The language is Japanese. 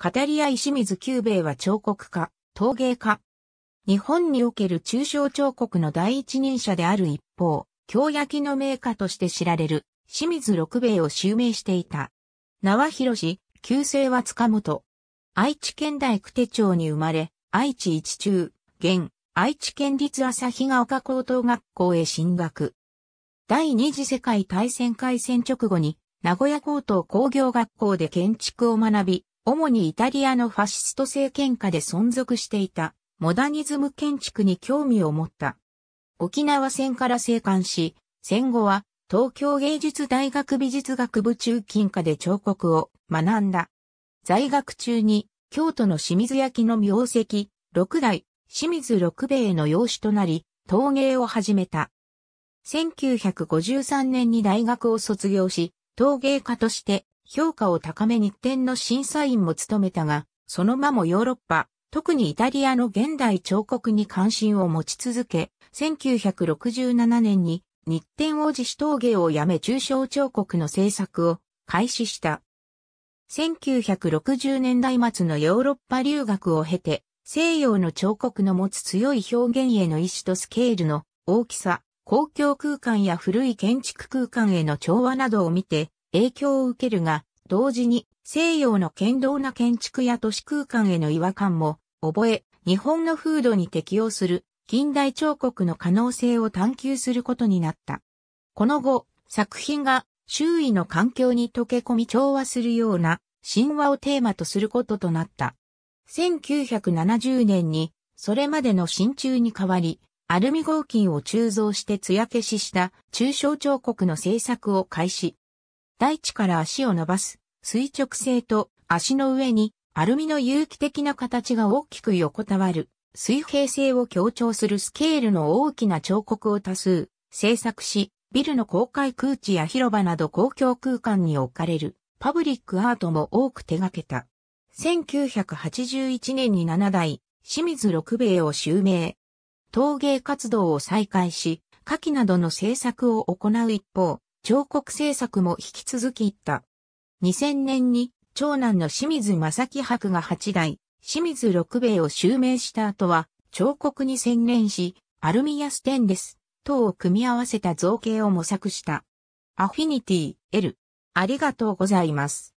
カタリア石水久兵衛は彫刻家、陶芸家。日本における抽象彫刻の第一人者である一方、京焼の名家として知られる清水六兵衛を襲名していた。縄広氏、旧姓は塚本。愛知県大久手町に生まれ、愛知一中、現、愛知県立日が丘高等学校へ進学。第二次世界大戦開戦直後に、名古屋高等工業学校で建築を学び、主にイタリアのファシスト政権下で存続していたモダニズム建築に興味を持った。沖縄戦から生還し、戦後は東京芸術大学美術学部中近下で彫刻を学んだ。在学中に京都の清水焼の名跡、六代、清水六兵衛の養子となり、陶芸を始めた。1953年に大学を卒業し、陶芸家として評価を高め日展の審査員も務めたが、その間もヨーロッパ、特にイタリアの現代彫刻に関心を持ち続け、1967年に日展王子市陶芸をやめ中小彫刻の制作を開始した。1960年代末のヨーロッパ留学を経て、西洋の彫刻の持つ強い表現への意思とスケールの大きさ、公共空間や古い建築空間への調和などを見て、影響を受けるが、同時に西洋の堅牢な建築や都市空間への違和感も覚え、日本の風土に適応する近代彫刻の可能性を探求することになった。この後、作品が周囲の環境に溶け込み調和するような神話をテーマとすることとなった。1970年にそれまでの真鍮に代わり、アルミ合金を鋳造して艶消しした抽象彫刻の制作を開始。大地から足を伸ばす、垂直性と足の上にアルミの有機的な形が大きく横たわる、水平性を強調するスケールの大きな彫刻を多数制作し、ビルの公開空地や広場など公共空間に置かれるパブリックアートも多く手掛けた。1981年に7代、清水六兵衛を襲名。陶芸活動を再開し、夏季などの制作を行う一方、彫刻制作も引き続き行った。2000年に長男の清水正樹博が8代、清水六兵衛を襲名した後は彫刻に専念し、アルミやステンレス等を組み合わせた造形を模索した。アフィニティ、L。ありがとうございます。